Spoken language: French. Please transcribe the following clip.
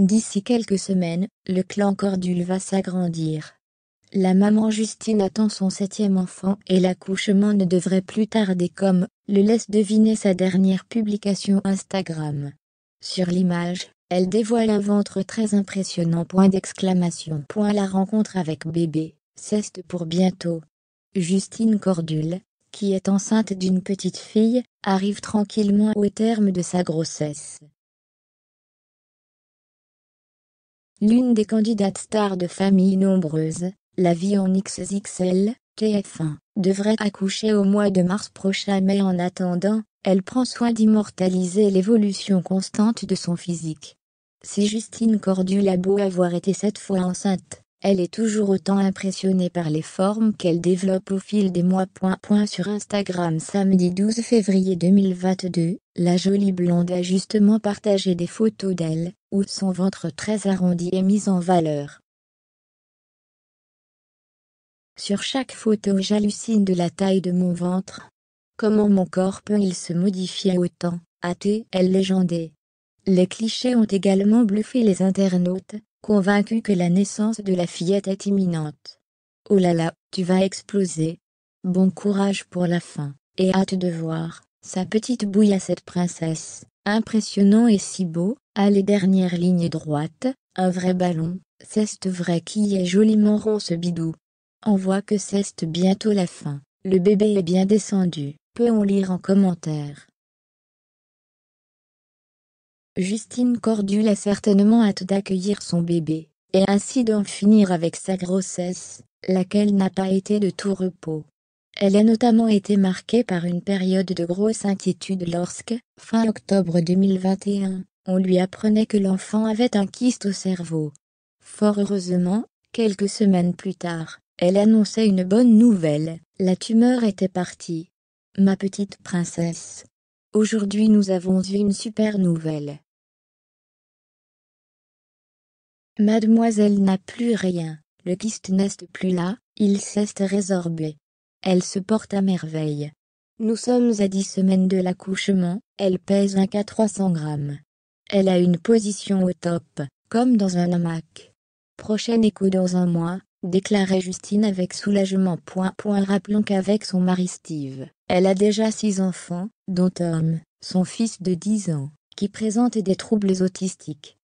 D'ici quelques semaines, le clan Cordule va s'agrandir. La maman Justine attend son septième enfant et l'accouchement ne devrait plus tarder comme le laisse deviner sa dernière publication Instagram. Sur l'image, elle dévoile un ventre très impressionnant. Point d'exclamation. la rencontre avec bébé, ceste pour bientôt. Justine Cordule, qui est enceinte d'une petite fille, arrive tranquillement au terme de sa grossesse. L'une des candidates stars de famille nombreuses, la vie en XXL, TF1, devrait accoucher au mois de mars prochain mais en attendant, elle prend soin d'immortaliser l'évolution constante de son physique. Si Justine Cordul a beau avoir été cette fois enceinte, elle est toujours autant impressionnée par les formes qu'elle développe au fil des mois. sur Instagram samedi 12 février 2022, la jolie blonde a justement partagé des photos d'elle, son ventre très arrondi est mis en valeur. Sur chaque photo j'hallucine de la taille de mon ventre. Comment mon corps peut-il se modifier autant, a elle légendé Les clichés ont également bluffé les internautes, convaincus que la naissance de la fillette est imminente. Oh là là, tu vas exploser. Bon courage pour la fin, et hâte de voir sa petite bouille à cette princesse. Impressionnant et si beau, à les dernières lignes droites, un vrai ballon, c'est vrai qui est joliment rond ce bidou. On voit que c'est bientôt la fin, le bébé est bien descendu, peut-on lire en commentaire. Justine Cordule a certainement hâte d'accueillir son bébé, et ainsi d'en finir avec sa grossesse, laquelle n'a pas été de tout repos. Elle a notamment été marquée par une période de grosse inquiétude lorsque, fin octobre 2021, on lui apprenait que l'enfant avait un kyste au cerveau. Fort heureusement, quelques semaines plus tard, elle annonçait une bonne nouvelle, la tumeur était partie. Ma petite princesse. Aujourd'hui nous avons eu une super nouvelle. Mademoiselle n'a plus rien, le kyste n'est plus là, il s'est résorbé. Elle se porte à merveille. Nous sommes à dix semaines de l'accouchement, elle pèse un cas 300 grammes. Elle a une position au top, comme dans un hamac. Prochaine écho dans un mois, déclarait Justine avec soulagement. Point, point. Rappelons qu'avec son mari Steve, elle a déjà six enfants, dont Tom, son fils de 10 ans, qui présente des troubles autistiques.